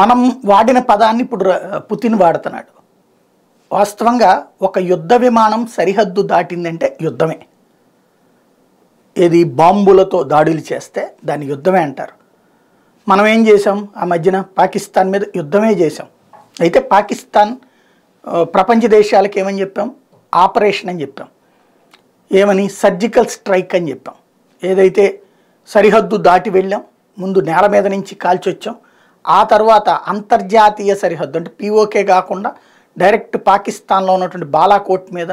మనం వాడిన పదాన్ని ఇప్పుడు పుతిన్ వాడుతున్నాడు వాస్తవంగా ఒక యుద్ధ విమానం సరిహద్దు దాటిందంటే యుద్ధమే ఏది బాంబులతో దాడులు చేస్తే దాన్ని యుద్ధమే అంటారు మనం ఏం చేసాం ఆ మధ్యన పాకిస్తాన్ మీద యుద్ధమే చేసాం అయితే పాకిస్తాన్ ప్రపంచ దేశాలకు ఏమని చెప్పాం ఆపరేషన్ అని చెప్పాం ఏమని సర్జికల్ స్ట్రైక్ అని చెప్పాం ఏదైతే సరిహద్దు దాటి వెళ్ళాం ముందు నేల మీద నుంచి కాల్చొచ్చాం ఆ తర్వాత అంతర్జాతీయ సరిహద్దు అంటే పీఓకే కాకుండా డైరెక్ట్ పాకిస్తాన్లో ఉన్నటువంటి బాలాకోట్ మీద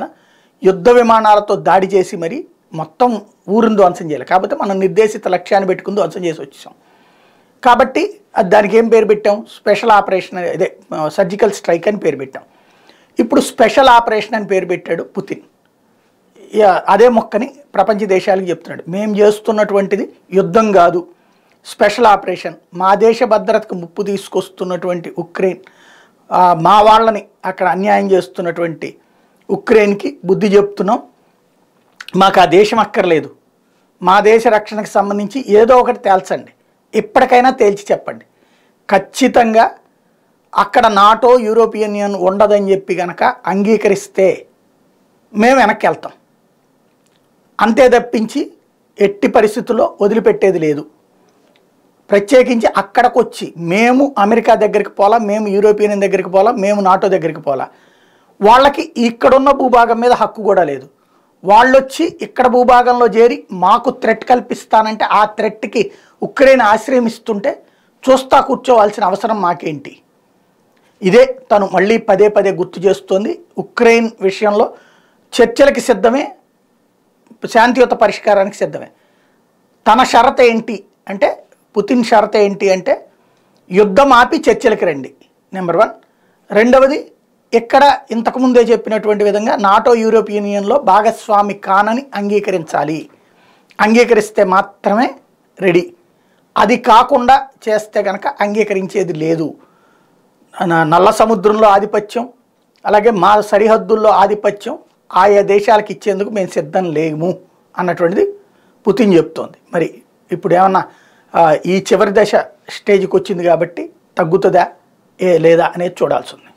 యుద్ధ విమానాలతో దాడి చేసి మరి మొత్తం ఊరుని ధ్వంసం చేయాలి కాబట్టి మనం నిర్దేశిత లక్ష్యాన్ని పెట్టుకుని ధ్వంసం చేసి వచ్చాం కాబట్టి దానికి ఏం పేరు పెట్టాం స్పెషల్ ఆపరేషన్ ఇదే సర్జికల్ స్ట్రైక్ అని పేరు పెట్టాం ఇప్పుడు స్పెషల్ ఆపరేషన్ అని పేరు పెట్టాడు పుతిన్ అదే మొక్కని ప్రపంచ దేశాలకు చెప్తున్నాడు మేము చేస్తున్నటువంటిది యుద్ధం కాదు స్పెషల్ ఆపరేషన్ మా దేశ భద్రతకు ముప్పు తీసుకొస్తున్నటువంటి ఉక్రెయిన్ మా వాళ్ళని అక్కడ అన్యాయం చేస్తున్నటువంటి ఉక్రెయిన్కి బుద్ధి చెప్తున్నాం మాకు ఆ దేశం అక్కర్లేదు మా దేశ రక్షణకు సంబంధించి ఏదో ఒకటి తేల్చండి ఇప్పటికైనా తేల్చి చెప్పండి ఖచ్చితంగా అక్కడ నాటో యూరోపియన్ యూనియన్ ఉండదని చెప్పి కనుక అంగీకరిస్తే మేము వెనక్కి వెళ్తాం అంతే తప్పించి ఎట్టి పరిస్థితుల్లో వదిలిపెట్టేది లేదు ప్రత్యేకించి అక్కడికి వచ్చి మేము అమెరికా దగ్గరికి పోలా మేము యూరోపియన్ దగ్గరికి పోలా మేము నాటో దగ్గరికి పోలా వాళ్ళకి ఇక్కడున్న భూభాగం మీద హక్కు కూడా లేదు వాళ్ళు వచ్చి ఇక్కడ భూభాగంలో చేరి మాకు థ్రెట్ కల్పిస్తానంటే ఆ థ్రెట్కి ఉక్రెయిన్ ఆశ్రయం ఇస్తుంటే చూస్తా కూర్చోవాల్సిన అవసరం మాకేంటి ఇదే తను మళ్ళీ పదే పదే గుర్తు చేస్తోంది ఉక్రెయిన్ విషయంలో చర్చలకి సిద్ధమే శాంతియుత పరిష్కారానికి సిద్ధమే తన షరత ఏంటి అంటే పుతిన్ షరత ఏంటి అంటే యుద్ధం ఆపి చర్చలకు రండి నెంబర్ వన్ రెండవది ఇక్కడ ఇంతకుముందే చెప్పినటువంటి విధంగా నాటో యూరోపియన్ యూనియన్లో భాగస్వామి కానని అంగీకరించాలి అంగీకరిస్తే మాత్రమే రెడీ అది కాకుండా చేస్తే కనుక అంగీకరించేది లేదు నల్ల సముద్రంలో ఆధిపత్యం అలాగే మా సరిహద్దుల్లో ఆధిపత్యం ఆయా దేశాలకు ఇచ్చేందుకు మేము సిద్ధం లేము అన్నటువంటిది పుతిన్ చెప్తోంది మరి ఇప్పుడు ఏమన్నా ఈ చివరి దశ స్టేజ్కి వచ్చింది కాబట్టి తగ్గుతుందా ఏ లేదా అనేది చూడాల్సి ఉంది